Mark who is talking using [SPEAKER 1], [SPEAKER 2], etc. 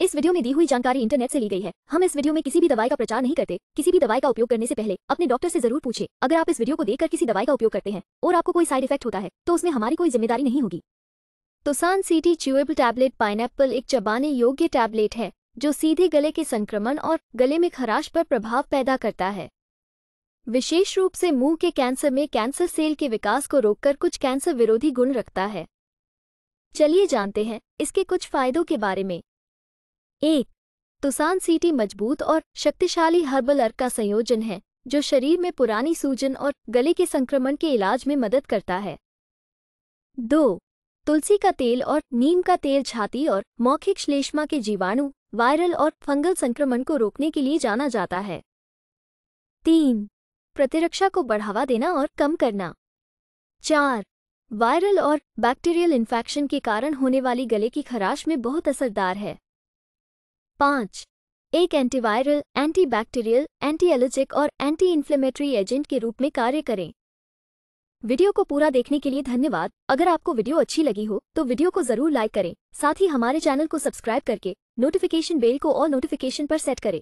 [SPEAKER 1] इस वीडियो में दी हुई जानकारी इंटरनेट से ली गई है हम इस वीडियो में किसी भी दवाई का प्रचार नहीं करते किसी भी दवाई का उपयोग करने से पहले अपने डॉक्टर से जरूर पूछे अगर आप इस वीडियो को देखकर किसी दवाई का उपयोग करते हैं और आपको कोई साइड इफेक्ट होता है तो उसमें हमारी कोई जिम्मेदारी नहीं होगी तो सान सीटी च्यूएबल टैबलेट पाइनएप्पल एक चबाने योग्य टैबलेट है जो सीधे गले के संक्रमण और गले में खराश पर प्रभाव पैदा करता है विशेष रूप से मुंह के कैंसर में कैंसर सेल के विकास को रोककर कुछ कैंसर विरोधी गुण रखता है चलिए जानते हैं इसके कुछ फायदों के बारे में एक तुसान सीटी मजबूत और शक्तिशाली हर्बल अर्क का संयोजन है जो शरीर में पुरानी सूजन और गले के संक्रमण के इलाज में मदद करता है दो तुलसी का तेल और नीम का तेल छाती और मौखिक श्लेष्मा के जीवाणु वायरल और फंगल संक्रमण को रोकने के लिए जाना जाता है तीन प्रतिरक्षा को बढ़ावा देना और कम करना चार वायरल और बैक्टीरियल इन्फेक्शन के कारण होने वाली गले की खराश में बहुत असरदार है पाँच एक एंटीवायरल एंटीबैक्टीरियल एंटी एलर्जिक और एंटी इन्फ्लेमेटरी एजेंट के रूप में कार्य करें वीडियो को पूरा देखने के लिए धन्यवाद अगर आपको वीडियो अच्छी लगी हो तो वीडियो को जरूर लाइक करें साथ ही हमारे चैनल को सब्सक्राइब करके नोटिफिकेशन बेल को और नोटिफिकेशन पर सेट करें